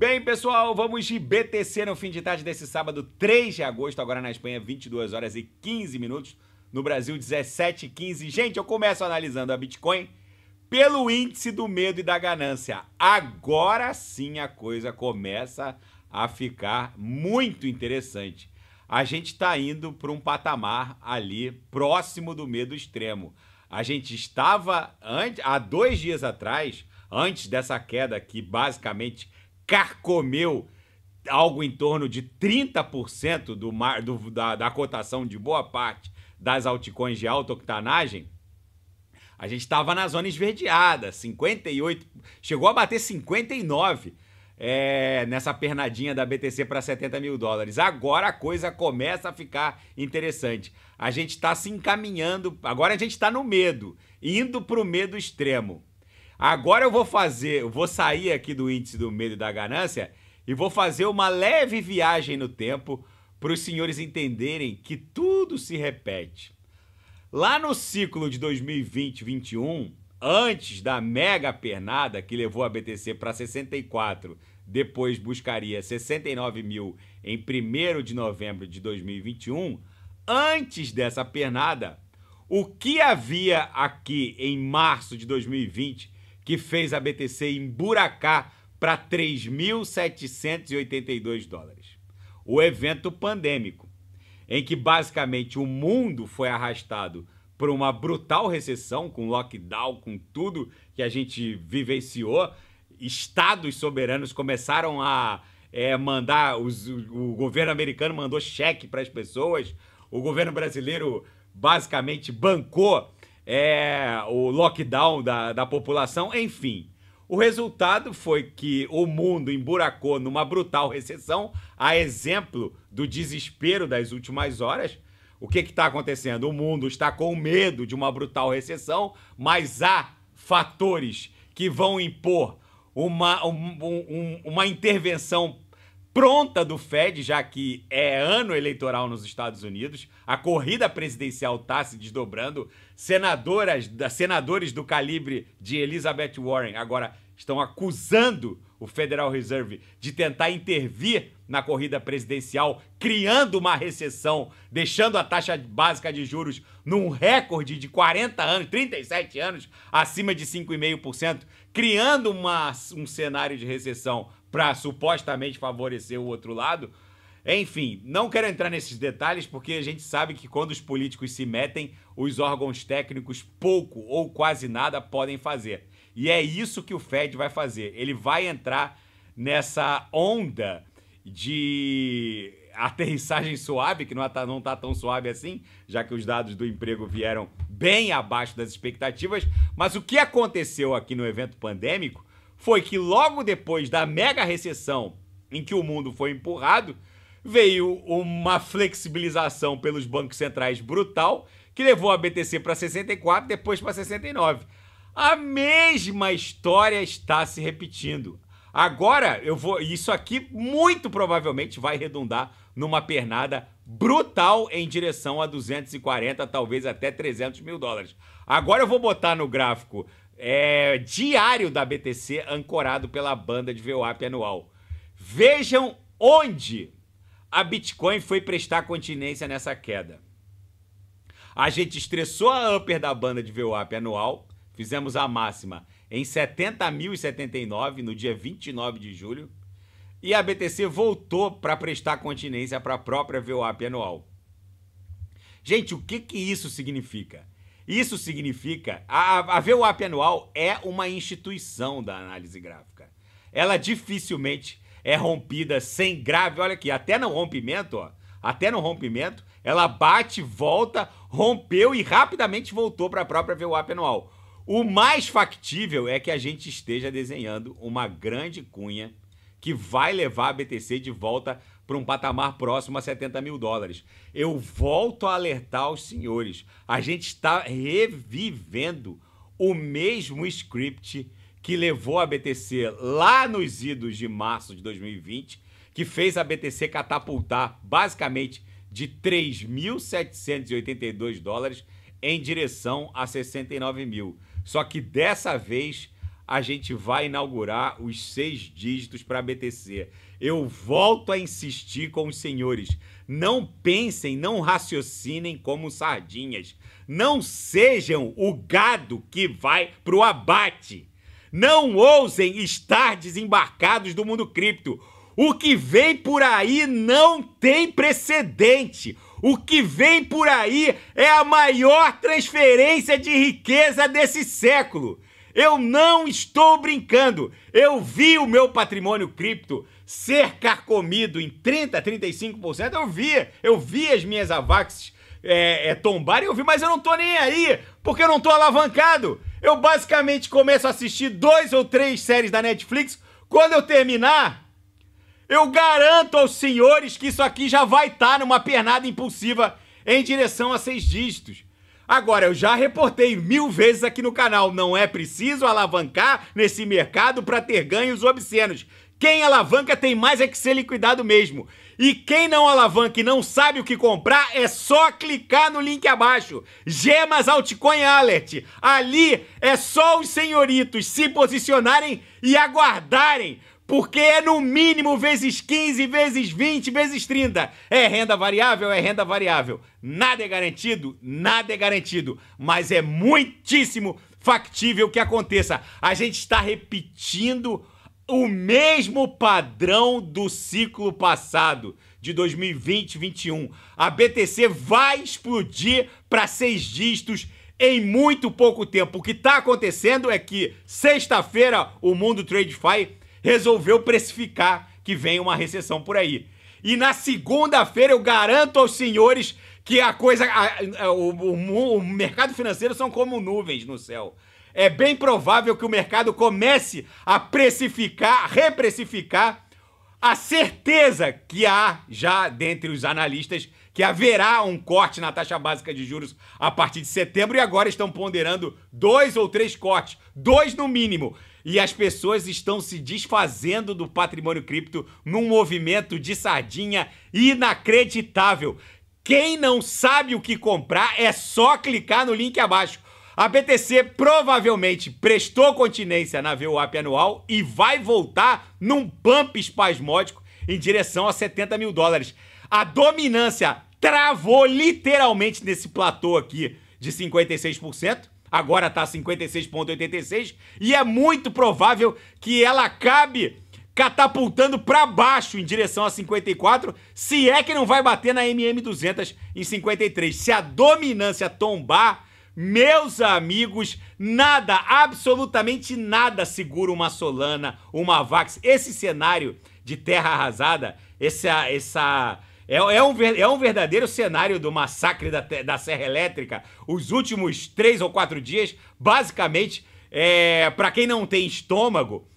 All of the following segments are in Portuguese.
Bem, pessoal, vamos de BTC no fim de tarde desse sábado, 3 de agosto, agora na Espanha, 22 horas e 15 minutos. No Brasil, 17 e 15. Gente, eu começo analisando a Bitcoin pelo índice do medo e da ganância. Agora sim a coisa começa a ficar muito interessante. A gente está indo para um patamar ali próximo do medo extremo. A gente estava antes, há dois dias atrás, antes dessa queda que basicamente carcomeu algo em torno de 30% do, mar, do da, da cotação de boa parte das altcoins de alta octanagem, a gente estava na zona esverdeada, 58, chegou a bater 59 é, nessa pernadinha da BTC para 70 mil dólares. Agora a coisa começa a ficar interessante. A gente está se encaminhando, agora a gente está no medo, indo para o medo extremo. Agora eu vou fazer, eu vou sair aqui do índice do medo e da ganância e vou fazer uma leve viagem no tempo para os senhores entenderem que tudo se repete. Lá no ciclo de 2020-21, antes da mega pernada que levou a BTC para 64, depois buscaria 69 mil em 1 de novembro de 2021, antes dessa pernada, o que havia aqui em março de 2020 que fez a BTC emburacar para 3.782 dólares. O evento pandêmico, em que basicamente o mundo foi arrastado por uma brutal recessão, com lockdown, com tudo que a gente vivenciou, estados soberanos começaram a é, mandar, os, o governo americano mandou cheque para as pessoas, o governo brasileiro basicamente bancou é, o lockdown da, da população, enfim. O resultado foi que o mundo emburacou numa brutal recessão, a exemplo do desespero das últimas horas. O que está acontecendo? O mundo está com medo de uma brutal recessão, mas há fatores que vão impor uma, um, um, uma intervenção pronta do Fed, já que é ano eleitoral nos Estados Unidos. A corrida presidencial está se desdobrando. Senadoras, senadores do calibre de Elizabeth Warren agora estão acusando o Federal Reserve de tentar intervir na corrida presidencial, criando uma recessão, deixando a taxa básica de juros num recorde de 40 anos, 37 anos, acima de 5,5%, criando uma, um cenário de recessão para supostamente favorecer o outro lado. Enfim, não quero entrar nesses detalhes porque a gente sabe que quando os políticos se metem, os órgãos técnicos pouco ou quase nada podem fazer. E é isso que o Fed vai fazer. Ele vai entrar nessa onda de aterrissagem suave, que não está é não tá tão suave assim, já que os dados do emprego vieram bem abaixo das expectativas. Mas o que aconteceu aqui no evento pandêmico foi que logo depois da mega recessão em que o mundo foi empurrado, veio uma flexibilização pelos bancos centrais brutal, que levou a BTC para 64, depois para 69. A mesma história está se repetindo. Agora eu vou, isso aqui muito provavelmente vai redundar numa pernada brutal em direção a 240, talvez até 300 mil dólares. Agora eu vou botar no gráfico é, diário da BTC, ancorado pela banda de VWAP anual. Vejam onde a Bitcoin foi prestar continência nessa queda. A gente estressou a upper da banda de VWAP anual, fizemos a máxima em 70.079 no dia 29 de julho, e a BTC voltou para prestar continência para a própria VWAP anual. Gente, o que, que isso significa? Isso significa. A, a VWAP anual é uma instituição da análise gráfica. Ela dificilmente é rompida sem grave. Olha aqui, até no rompimento, ó. Até no rompimento, ela bate, volta, rompeu e rapidamente voltou para a própria VWAP anual. O mais factível é que a gente esteja desenhando uma grande cunha que vai levar a BTC de volta para um patamar próximo a 70 mil dólares. Eu volto a alertar os senhores: a gente está revivendo o mesmo script que levou a BTC lá nos idos de março de 2020, que fez a BTC catapultar basicamente de 3.782 dólares em direção a 69 mil. Só que dessa vez a gente vai inaugurar os seis dígitos para a BTC. Eu volto a insistir com os senhores. Não pensem, não raciocinem como sardinhas. Não sejam o gado que vai para o abate. Não ousem estar desembarcados do mundo cripto. O que vem por aí não tem precedente. O que vem por aí é a maior transferência de riqueza desse século. Eu não estou brincando. Eu vi o meu patrimônio cripto ser carcomido em 30%, 35%, eu vi, eu vi as minhas avaxes é, é, tombarem, eu vi, mas eu não tô nem aí, porque eu não tô alavancado. Eu basicamente começo a assistir dois ou três séries da Netflix, quando eu terminar, eu garanto aos senhores que isso aqui já vai estar tá numa pernada impulsiva em direção a seis dígitos. Agora, eu já reportei mil vezes aqui no canal, não é preciso alavancar nesse mercado para ter ganhos obscenos. Quem alavanca tem mais é que ser liquidado mesmo. E quem não alavanca e não sabe o que comprar, é só clicar no link abaixo. Gemas Altcoin Alert. Ali é só os senhoritos se posicionarem e aguardarem porque é no mínimo vezes 15, vezes 20, vezes 30. É renda variável, é renda variável. Nada é garantido, nada é garantido, mas é muitíssimo factível que aconteça. A gente está repetindo o mesmo padrão do ciclo passado, de 2020-21. A BTC vai explodir para seis dígitos em muito pouco tempo. O que está acontecendo é que sexta-feira o mundo TradeFi resolveu precificar que vem uma recessão por aí. E na segunda-feira eu garanto aos senhores que a coisa, a, a, o, o, o mercado financeiro são como nuvens no céu é bem provável que o mercado comece a precificar, reprecificar a certeza que há já dentre os analistas que haverá um corte na taxa básica de juros a partir de setembro e agora estão ponderando dois ou três cortes, dois no mínimo. E as pessoas estão se desfazendo do patrimônio cripto num movimento de sardinha inacreditável. Quem não sabe o que comprar é só clicar no link abaixo. A BTC provavelmente prestou continência na VWAP anual e vai voltar num pump espasmódico em direção a 70 mil dólares. A dominância travou literalmente nesse platô aqui de 56%, agora está 56,86%, e é muito provável que ela acabe catapultando para baixo em direção a 54, se é que não vai bater na MM200 em 53. Se a dominância tombar meus amigos, nada, absolutamente nada segura uma Solana, uma Vax. Esse cenário de terra arrasada, essa, essa é, é, um, é um verdadeiro cenário do massacre da, da Serra Elétrica. Os últimos três ou quatro dias, basicamente, é, para quem não tem estômago,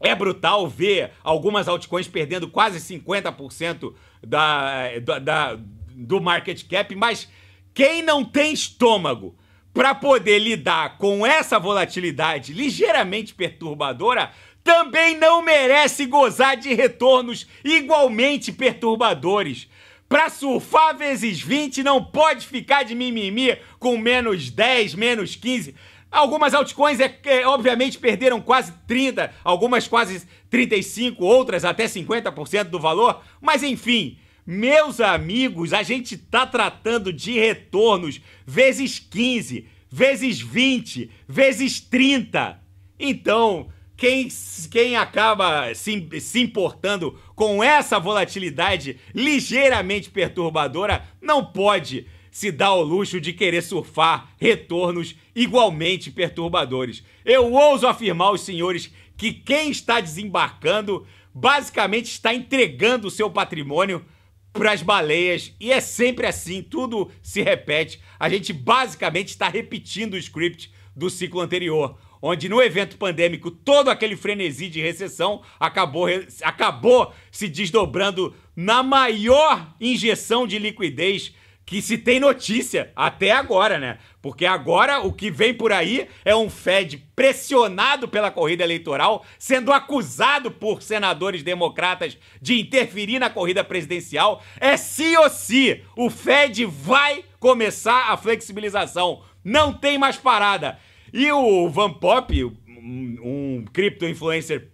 é brutal ver algumas altcoins perdendo quase 50% da, da, da, do market cap, mas quem não tem estômago para poder lidar com essa volatilidade ligeiramente perturbadora, também não merece gozar de retornos igualmente perturbadores. Para surfar vezes 20, não pode ficar de mimimi com menos 10, menos 15. Algumas altcoins, é, é, obviamente, perderam quase 30, algumas quase 35, outras até 50% do valor. Mas enfim, meus amigos, a gente está tratando de retornos vezes 15, vezes 20, vezes 30. Então, quem, quem acaba se, se importando com essa volatilidade ligeiramente perturbadora não pode se dar ao luxo de querer surfar retornos igualmente perturbadores. Eu ouso afirmar aos senhores que quem está desembarcando basicamente está entregando o seu patrimônio para as baleias e é sempre assim, tudo se repete. A gente basicamente está repetindo o script do ciclo anterior, onde no evento pandêmico todo aquele frenesi de recessão acabou, acabou se desdobrando na maior injeção de liquidez que se tem notícia até agora, né? Porque agora o que vem por aí é um Fed pressionado pela corrida eleitoral, sendo acusado por senadores democratas de interferir na corrida presidencial. É sim ou sim, o Fed vai começar a flexibilização. Não tem mais parada. E o Van Pop, um cripto influencer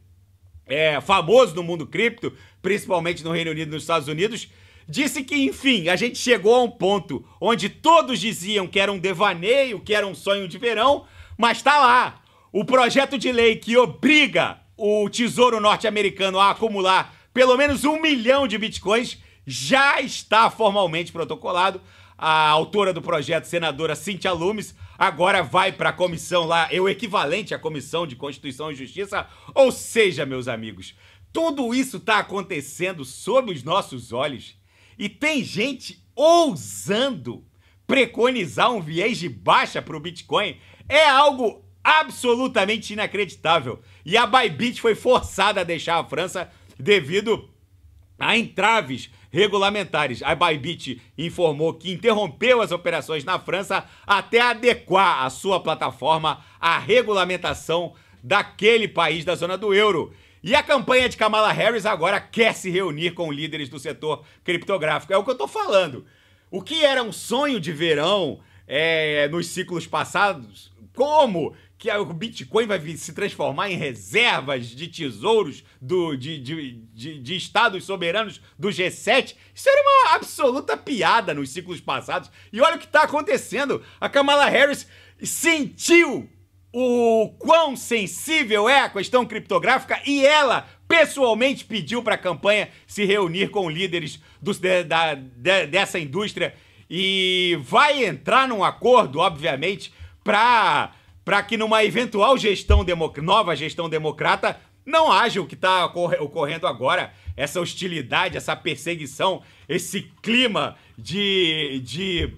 é, famoso no mundo cripto, principalmente no Reino Unido e nos Estados Unidos, Disse que, enfim, a gente chegou a um ponto onde todos diziam que era um devaneio, que era um sonho de verão, mas tá lá. O projeto de lei que obriga o Tesouro Norte-Americano a acumular pelo menos um milhão de bitcoins já está formalmente protocolado. A autora do projeto, senadora Cintia Lumes, agora vai para a comissão lá, é o equivalente à Comissão de Constituição e Justiça. Ou seja, meus amigos, tudo isso está acontecendo sob os nossos olhos e tem gente ousando preconizar um viés de baixa para o Bitcoin. É algo absolutamente inacreditável. E a Bybit foi forçada a deixar a França devido a entraves regulamentares. A Bybit informou que interrompeu as operações na França até adequar a sua plataforma à regulamentação daquele país da zona do euro. E a campanha de Kamala Harris agora quer se reunir com líderes do setor criptográfico. É o que eu tô falando. O que era um sonho de verão é, nos ciclos passados, como que o Bitcoin vai se transformar em reservas de tesouros do, de, de, de, de, estados soberanos do G7. Isso era uma absoluta piada nos ciclos passados. E olha o que está acontecendo. A Kamala Harris sentiu o quão sensível é a questão criptográfica e ela pessoalmente pediu para a campanha se reunir com líderes do, da, dessa indústria e vai entrar num acordo, obviamente, para para que numa eventual gestão nova gestão democrata não haja o que está ocorrendo agora, essa hostilidade, essa perseguição, esse clima de, de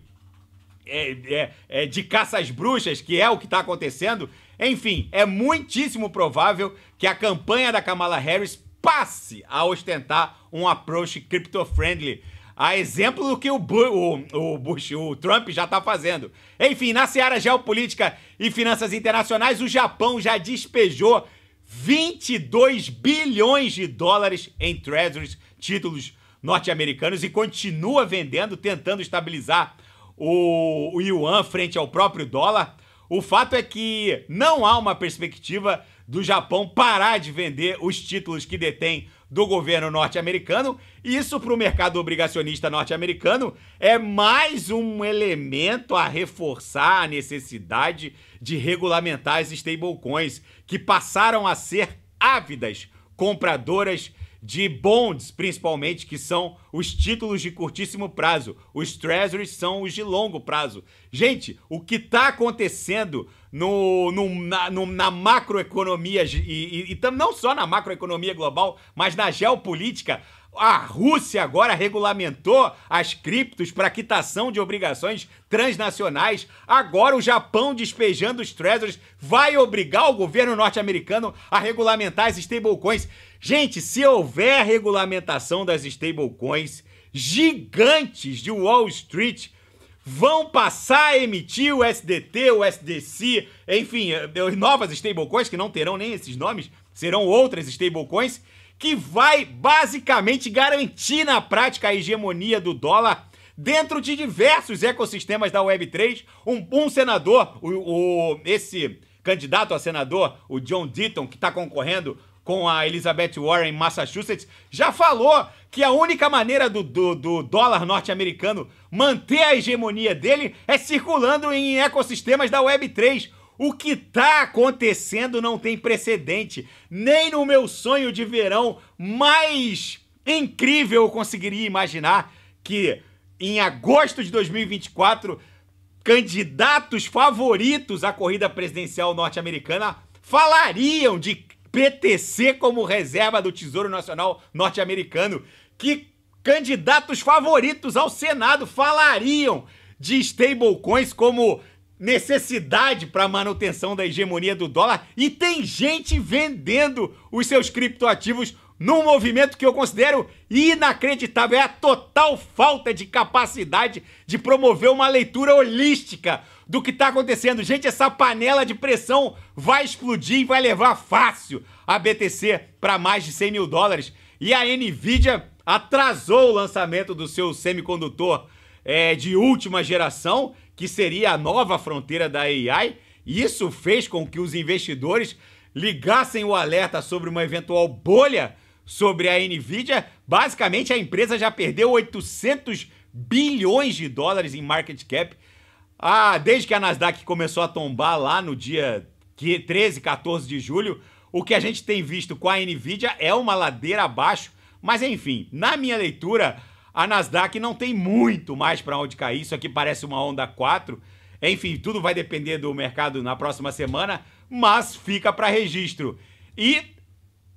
é, é, é, de caças bruxas, que é o que está acontecendo. Enfim, é muitíssimo provável que a campanha da Kamala Harris passe a ostentar um approach crypto-friendly. A exemplo do que o, Bu o, o, Bush, o Trump já está fazendo. Enfim, na seara geopolítica e finanças internacionais, o Japão já despejou 22 bilhões de dólares em treasuries, títulos norte-americanos, e continua vendendo, tentando estabilizar o, o yuan frente ao próprio dólar, o fato é que não há uma perspectiva do Japão parar de vender os títulos que detém do governo norte-americano. Isso para o mercado obrigacionista norte-americano é mais um elemento a reforçar a necessidade de regulamentar as stablecoins, que passaram a ser ávidas compradoras de bonds, principalmente, que são os títulos de curtíssimo prazo. Os treasuries são os de longo prazo. Gente, o que está acontecendo no, no, na, no, na macroeconomia, e, e, e não só na macroeconomia global, mas na geopolítica, a Rússia agora regulamentou as criptos para quitação de obrigações transnacionais. Agora o Japão despejando os treasuries vai obrigar o governo norte-americano a regulamentar as stablecoins. Gente, se houver regulamentação das stablecoins, gigantes de Wall Street vão passar a emitir o SDT, o SDC, enfim, eh, eh, novas stablecoins que não terão nem esses nomes, serão outras stablecoins, que vai basicamente garantir na prática a hegemonia do dólar dentro de diversos ecossistemas da Web3. Um, um senador, o, o, esse candidato a senador, o John Deaton, que está concorrendo com a Elizabeth Warren em Massachusetts, já falou que a única maneira do, do, do dólar norte-americano manter a hegemonia dele é circulando em ecossistemas da Web3. O que tá acontecendo não tem precedente. Nem no meu sonho de verão mais incrível eu conseguiria imaginar que em agosto de 2024 candidatos favoritos à corrida presidencial norte-americana falariam de PTC como reserva do Tesouro Nacional norte-americano, que candidatos favoritos ao Senado falariam de stablecoins como necessidade para manutenção da hegemonia do dólar e tem gente vendendo os seus criptoativos num movimento que eu considero inacreditável. É a total falta de capacidade de promover uma leitura holística do que está acontecendo. Gente, essa panela de pressão vai explodir e vai levar fácil a BTC para mais de 100 mil dólares. E a NVIDIA atrasou o lançamento do seu semicondutor é, de última geração, que seria a nova fronteira da AI. Isso fez com que os investidores ligassem o alerta sobre uma eventual bolha sobre a Nvidia. Basicamente, a empresa já perdeu 800 bilhões de dólares em market cap ah, desde que a Nasdaq começou a tombar lá no dia 13, 14 de julho, o que a gente tem visto com a Nvidia é uma ladeira abaixo, mas enfim, na minha leitura, a Nasdaq não tem muito mais para onde cair, isso aqui parece uma onda 4. Enfim, tudo vai depender do mercado na próxima semana, mas fica para registro. E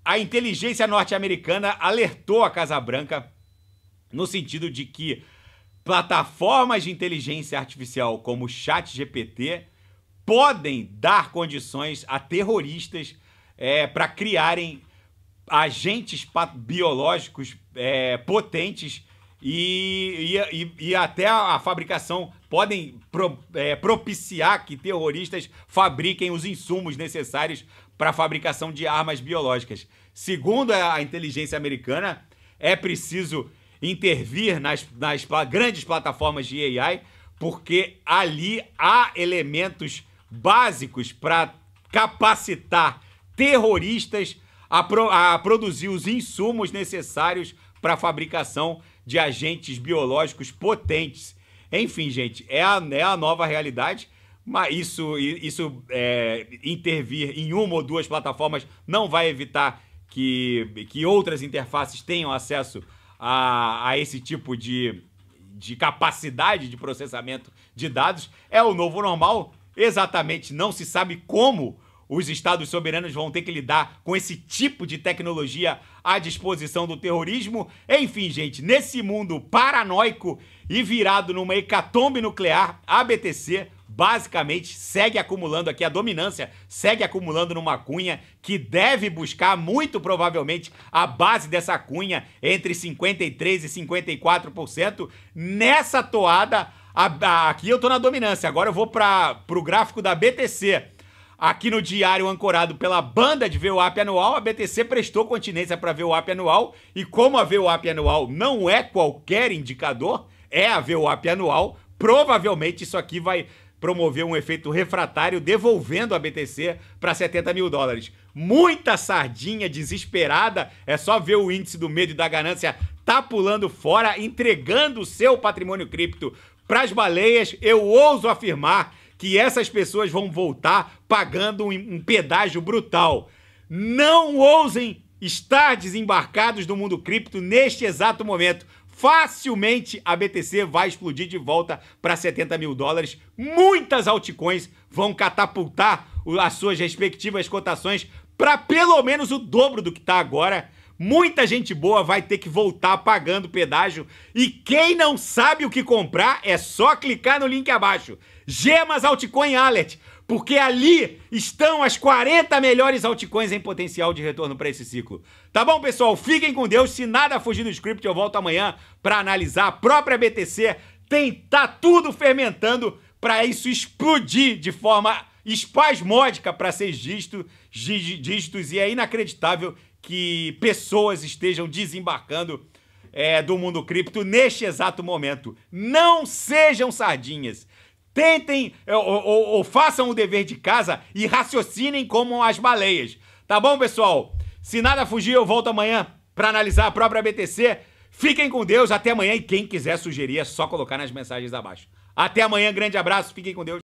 a inteligência norte-americana alertou a Casa Branca no sentido de que Plataformas de inteligência artificial como o ChatGPT podem dar condições a terroristas é, para criarem agentes biológicos é, potentes e, e, e, até a fabricação podem pro, é, propiciar que terroristas fabriquem os insumos necessários para a fabricação de armas biológicas. Segundo a inteligência americana, é preciso intervir nas, nas grandes plataformas de AI, porque ali há elementos básicos para capacitar terroristas a, pro, a produzir os insumos necessários para a fabricação de agentes biológicos potentes. Enfim, gente, é a, é a nova realidade. Mas isso, isso é, intervir em uma ou duas plataformas não vai evitar que, que outras interfaces tenham acesso a, a esse tipo de, de capacidade de processamento de dados. É o novo normal, exatamente não se sabe como os estados soberanos vão ter que lidar com esse tipo de tecnologia à disposição do terrorismo. Enfim, gente, nesse mundo paranoico e virado numa hecatombe nuclear, a BTC basicamente segue acumulando aqui, a dominância segue acumulando numa cunha que deve buscar muito provavelmente a base dessa cunha entre 53% e 54%. Nessa toada, a, a, aqui eu tô na dominância, agora eu vou para o gráfico da BTC. Aqui no diário ancorado pela banda de VWAP anual, a BTC prestou continência para VWAP anual e como a VWAP anual não é qualquer indicador, é a VWAP anual, provavelmente isso aqui vai promoveu um efeito refratário, devolvendo a BTC para 70 mil dólares. Muita sardinha desesperada, é só ver o índice do medo e da ganância tá pulando fora, entregando o seu patrimônio cripto para as baleias. Eu ouso afirmar que essas pessoas vão voltar pagando um, um pedágio brutal. Não ousem estar desembarcados do mundo cripto neste exato momento, facilmente a BTC vai explodir de volta para 70 mil dólares. Muitas altcoins vão catapultar as suas respectivas cotações para pelo menos o dobro do que está agora. Muita gente boa vai ter que voltar pagando pedágio. E quem não sabe o que comprar, é só clicar no link abaixo. Gemas Altcoin Alert porque ali estão as 40 melhores altcoins em potencial de retorno para esse ciclo. Tá bom, pessoal? Fiquem com Deus. Se nada fugir do script, eu volto amanhã para analisar a própria BTC. Tem tá tudo fermentando para isso explodir de forma espasmódica para seis dígitos, dígitos e é inacreditável que pessoas estejam desembarcando é, do mundo cripto neste exato momento. Não sejam sardinhas. Tentem eh, ou, ou, ou façam o dever de casa e raciocinem como as baleias. Tá bom, pessoal? Se nada fugir, eu volto amanhã para analisar a própria BTC. Fiquem com Deus, até amanhã. E quem quiser sugerir, é só colocar nas mensagens abaixo. Até amanhã, grande abraço, fiquem com Deus.